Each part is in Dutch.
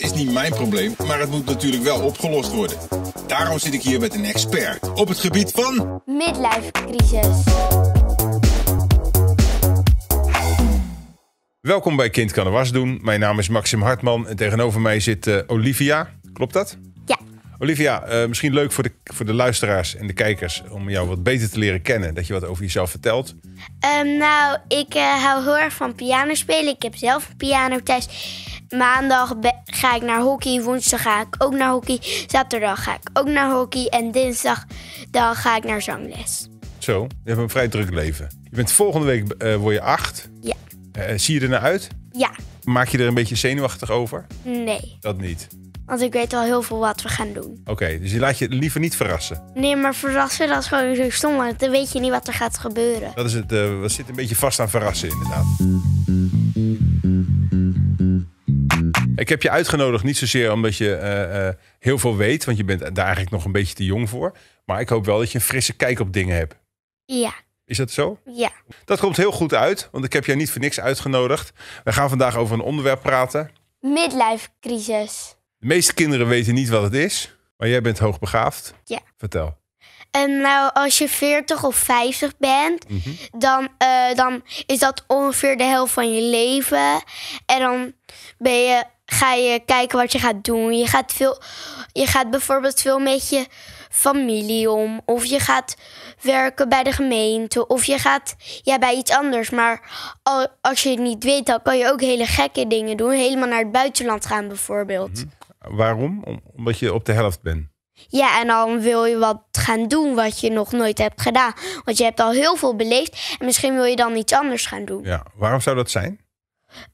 Het is niet mijn probleem, maar het moet natuurlijk wel opgelost worden. Daarom zit ik hier met een expert op het gebied van... Midlife crisis. Welkom bij Kind kan de was doen. Mijn naam is Maxim Hartman en tegenover mij zit eh, Olivia. Klopt dat? Ja. Olivia, eh, misschien leuk voor de, voor de luisteraars en de kijkers om jou wat beter te leren kennen. Dat je wat over jezelf vertelt. Ehm, nou, ik eh, hou heel erg van piano spelen. Ik heb zelf een piano thuis. Maandag ga ik naar hockey, woensdag ga ik ook naar hockey, zaterdag ga ik ook naar hockey en dinsdag dan ga ik naar zangles. Zo, je hebt een vrij druk leven. Je bent volgende week uh, word je acht. Ja. Eh, zie je er naar uit? Ja. Maak je er een beetje zenuwachtig over? Nee. Dat niet. Want ik weet al heel veel wat we gaan doen. Oké, dus je laat je liever niet verrassen. Nee, maar verrassen dat is gewoon zo stom, want dan weet je niet wat er gaat gebeuren. Dat is het, uh, eh, dat zit een beetje vast aan verrassen inderdaad. Ik heb je uitgenodigd niet zozeer omdat je eh, eh, heel veel weet, want je bent daar eigenlijk nog een beetje te jong voor. Maar ik hoop wel dat je een frisse kijk op dingen hebt. Ja. Is dat zo? Ja. Dat komt heel goed uit, want ik heb je niet voor niks uitgenodigd. We gaan vandaag over een onderwerp praten. Midlife crisis. De meeste kinderen weten niet wat het is, maar jij bent hoogbegaafd. Ja. Vertel. En ehm, nou, als je 40 of 50 bent, mhm. dan, eh, dan is dat ongeveer de helft van je leven. En dan ben je ga je kijken wat je gaat doen. Je gaat, veel, je gaat bijvoorbeeld veel met je familie om. Of je gaat werken bij de gemeente. Of je gaat ja, bij iets anders. Maar als je het niet weet, dan kan je ook hele gekke dingen doen. Helemaal naar het buitenland gaan bijvoorbeeld. Mhm. Waarom? omdat je op de helft bent. Ja, en dan wil je wat gaan doen wat je nog nooit hebt gedaan. Want je hebt al heel veel beleefd en misschien wil je dan iets anders gaan doen. Ja, waarom zou dat zijn?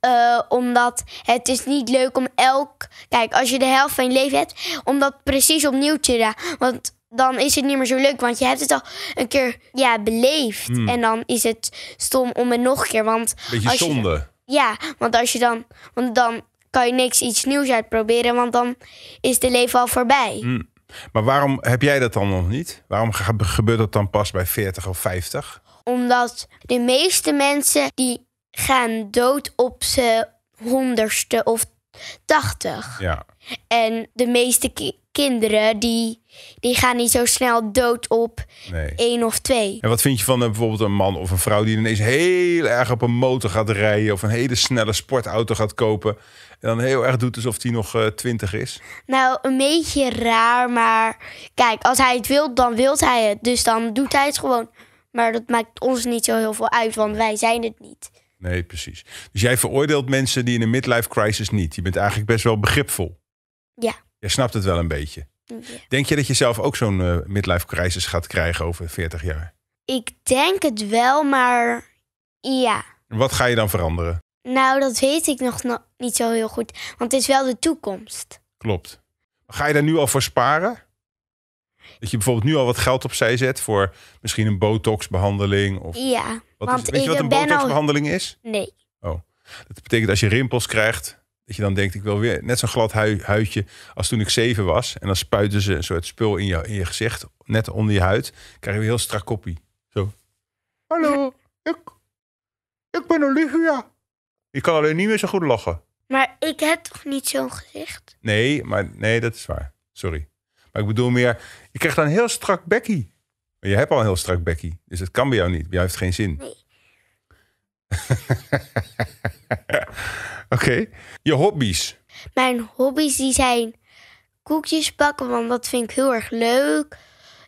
Eh, omdat het is niet leuk om elk. Kijk, als je de helft van je leven hebt, om dat precies opnieuw te doen. Want dan is het niet meer zo leuk, want je hebt het al een keer ja, beleefd. Hmm. En dan is het stom om het nog een keer. Want Beetje zonde. ja, want als je dan. Want dan kan je niks iets nieuws uitproberen, want dan is de leven al voorbij. Hmm. Maar waarom heb jij dat dan nog niet? Waarom gebeurt dat dan pas bij 40 of 50? Omdat de meeste mensen die gaan dood op ze honderdste of tachtig. Ja. En de meeste kinderen die, die gaan niet zo snel dood op nee. één of twee. En wat vind je van eh, bijvoorbeeld een man of een vrouw die ineens heel erg op een motor gaat rijden of een hele snelle sportauto gaat kopen en dan heel erg doet alsof hij nog eh, twintig is? Nou, een beetje raar, maar kijk, als hij het wil, dan wil hij het. Dus dan doet hij het gewoon. Maar dat maakt ons niet zo heel veel uit, want wij zijn het niet. Nee, precies. Dus jij veroordeelt mensen die in een midlife crisis niet. Je bent eigenlijk best wel begripvol. Ja. Jij snapt het wel een beetje. Denk je dat je zelf ook zo'n eh, midlife crisis gaat krijgen over 40 jaar? Ik denk het wel, maar ja. Wat ga je dan veranderen? Nou, dat weet ik nog niet zo heel goed. Want het is wel de toekomst. Klopt. Ga je daar nu al voor sparen? Dat je bijvoorbeeld nu al wat geld opzij zet voor misschien een botoxbehandeling? Of... Ja. Want is, weet je wat een botoxbehandeling is? Nee. Oh. Dat betekent als je rimpels krijgt, dat je dan denkt, ik wil weer net zo'n glad huidje als toen ik zeven was. En dan spuiten ze een soort spul in je, in je gezicht, net onder je huid. krijg je weer heel strak koppie. Zo. Hallo, ik, ik ben Olivia. Je kan alleen niet meer zo goed lachen. Maar ik heb toch niet zo'n gezicht? Nee, maar nee, dat is waar. Sorry. Maar ik bedoel meer, je krijgt dan heel strak bekkie je hebt al heel strak Becky, Dus het kan bij jou niet. Bij jou heeft geen zin. Nee. Oké. Je hobby's. Mijn hobby's die zijn koekjes bakken, want dat vind ik heel erg leuk.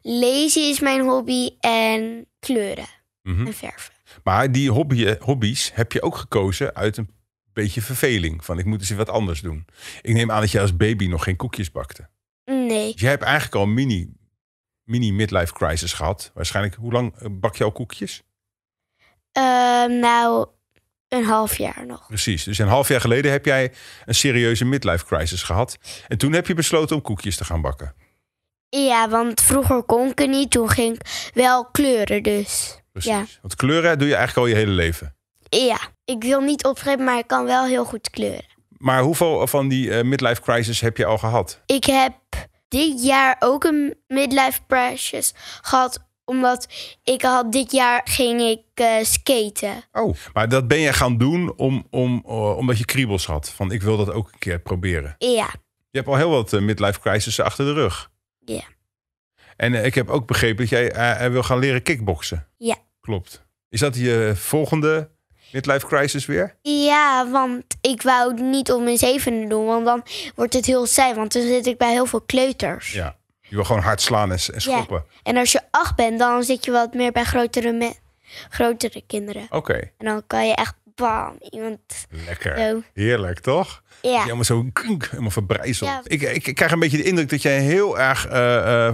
Lezen is mijn hobby en kleuren mhm. en verven. Maar die eh, hobby's heb je ook gekozen uit een beetje verveling. Van ik moet eens wat anders doen. Ik neem aan dat jij als baby nog geen koekjes bakte. Nee. Dus jij hebt eigenlijk al mini mini-midlife crisis gehad. Waarschijnlijk, hoe lang eh, bak je al koekjes? Ehm, nou, een half jaar nog. Precies, dus een half jaar geleden heb jij een serieuze midlife crisis gehad. En toen heb je besloten om koekjes te gaan bakken. Ja, want vroeger kon ik niet. Toen ging ik wel kleuren dus. Precies, ja. want kleuren doe je eigenlijk al je hele leven. Ja, ik wil niet opschrijven, maar ik kan wel heel goed kleuren. Maar hoeveel van die eh, midlife crisis heb je al gehad? Ik heb dit jaar ook een midlife crisis gehad omdat ik had dit jaar ging ik eh, skaten. Oh, maar dat ben je gaan doen om, om, eh, omdat je kriebels had. Van ik wil dat ook een keer proberen. Ja. Je hebt al heel wat eh, midlife crisis achter de rug. Ja. En ik heb ook begrepen dat jij wil gaan leren kickboksen. Ja. Klopt. Is dat je volgende Midlife crisis weer? Ja, want ik wou niet om mijn zevende doen, want dan wordt het heel saai. Want dan zit ik bij heel veel kleuters. Ja, je wil gewoon hard slaan en, en schoppen. Ja. En als je acht bent, dan zit je wat meer bij grotere, grotere kinderen. Oké. En dan kan je echt bam, iemand... Lekker, zo. heerlijk toch? Ja. Helemaal zo kunk, helemaal verbrijzeld. Ik, ik, krijg een beetje de indruk dat jij heel erg uh,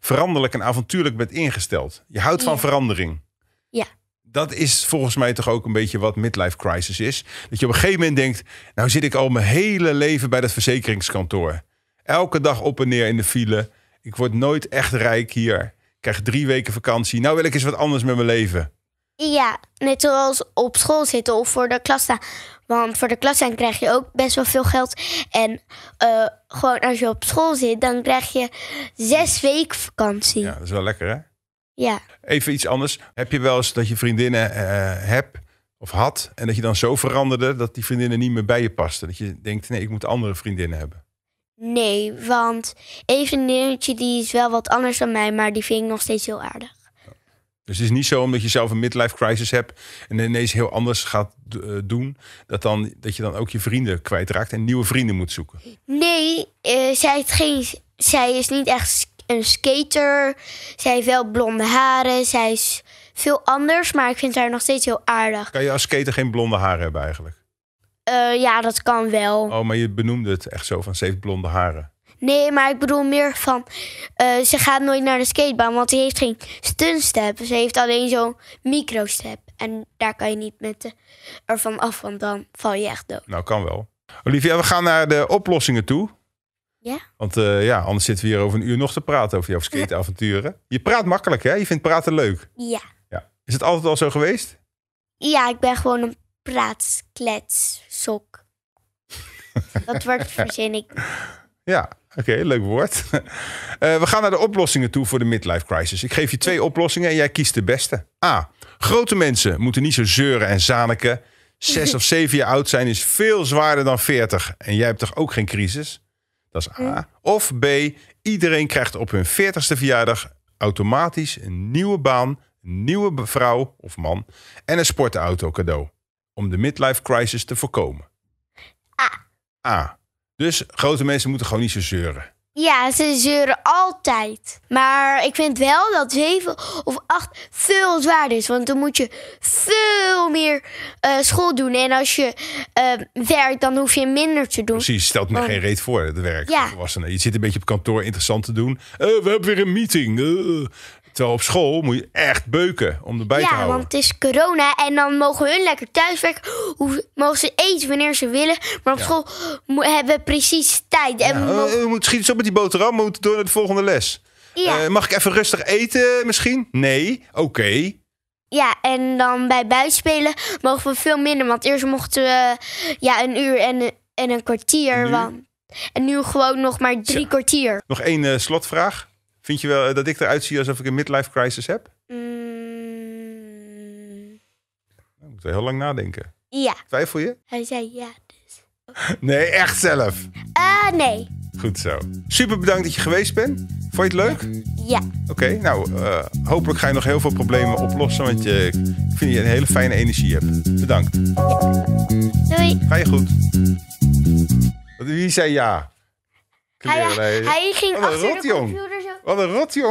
veranderlijk en avontuurlijk bent ingesteld. Je houdt van verandering. Ja dat is volgens mij toch ook een beetje wat midlife crisis is. Dat je op een gegeven moment denkt, nou zit ik al mijn hele leven bij dat verzekeringskantoor. Elke dag op en neer in de file. Ik word nooit echt rijk hier. Ik krijg drie weken vakantie. Nou wil ik eens wat anders met mijn leven. Ja, net zoals op school zitten of voor de klas staan. Want voor de klas staan krijg je ook best wel veel geld. En eh, gewoon als je op school zit, dan krijg je zes weken vakantie. Ja, dat is wel lekker hè? Ja. Even iets anders. Heb je wel eens dat je vriendinnen eh, hebt of had en dat je dan zo veranderde dat die vriendinnen niet meer bij je pasten? Dat je denkt, nee, ik moet andere vriendinnen hebben. Nee, want even een vriendinnetje die is wel wat anders dan mij, maar die vind ik nog steeds heel aardig. Dus het is niet zo omdat je zelf een midlife crisis hebt en ineens heel anders gaat eh, doen, dat, dan, dat je dan ook je vrienden kwijtraakt en nieuwe vrienden moet zoeken. Nee, eh, zij, het geen, zij is niet echt een skater. Zij heeft wel blonde haren. Zij is veel anders, maar ik vind haar nog steeds heel aardig. Kan je als skater geen blonde haren hebben eigenlijk? Eh, ja, dat kan wel. Oh, maar je benoemde het echt zo van ze heeft blonde haren. Nee, maar ik bedoel meer van eh, ze gaat nooit naar de skatebaan, want ze heeft geen stunstep, Ze heeft alleen zo'n microstep. En daar kan je niet met de, ervan af, want dan val je echt dood. Nou, kan wel. Olivia, we gaan naar de oplossingen toe. Ja. Want eh, ja, anders zitten we hier over een uur nog te praten over jouw skateavonturen. Je praat makkelijk, hè? Je vindt praten leuk. Ja. ja. Is het altijd al zo geweest? Ja, ik ben gewoon een praatskletssok. Dat wordt verzin ik. Ja, oké, leuk woord. Eh, we gaan naar de oplossingen toe voor de midlife crisis. Ik geef je twee oplossingen en jij kiest de beste. A. Grote mensen moeten niet zo zeuren en zaniken. Zes of zeven jaar oud zijn is veel zwaarder dan veertig. En jij hebt toch ook geen crisis? Dat is A. Of B, iedereen krijgt op hun 40ste verjaardag automatisch een nieuwe baan, een nieuwe vrouw of man en een sportauto cadeau. Om de midlife crisis te voorkomen. A. A. Dus grote mensen moeten gewoon niet zo zeuren. Ja, ze zeuren altijd. Maar ik vind wel dat 7 of 8 veel zwaarder is. Want dan moet je veel meer eh, school doen. En als je uh, werkt, dan hoef je minder te doen. Precies, stelt me geen reet voor, het werk. Ja. Je zit een beetje op kantoor interessant te doen. Eh, we hebben weer een meeting. Terwijl op school moet je echt beuken om erbij ja, te houden. Ja, want het is corona en dan mogen hun lekker thuiswerken. Hoe, mogen ze eten wanneer ze willen. Maar op school hebben we precies tijd. En we eh, mogen... moet schieten zo met die boterham. We moeten door naar de volgende les. Eh, mag ik even rustig eten misschien? Nee? Oké. Ja, en dan bij buitenspelen mogen we veel minder. Want eerst mochten we ja, een uur en, en een kwartier. want, en nu gewoon nog maar drie kwartier. Nog één eh, slotvraag. Vind je wel eh, dat ik eruit zie alsof ik een midlife crisis heb? Mm. we moet heel lang nadenken. Ja. Twijfel je? Hij zei ja, dus. nee, echt zelf? Eh, nee. Goed zo. Super bedankt dat je geweest bent. Vond je het leuk? Ja. Oké, nou, eh, hopelijk ga je nog heel veel problemen oplossen. Want je, ik vind je een hele fijne energie hebt. Bedankt. Doei. Ga je goed? Wie zei ja? hij, hij, ging oh, achter de computer wat een rot,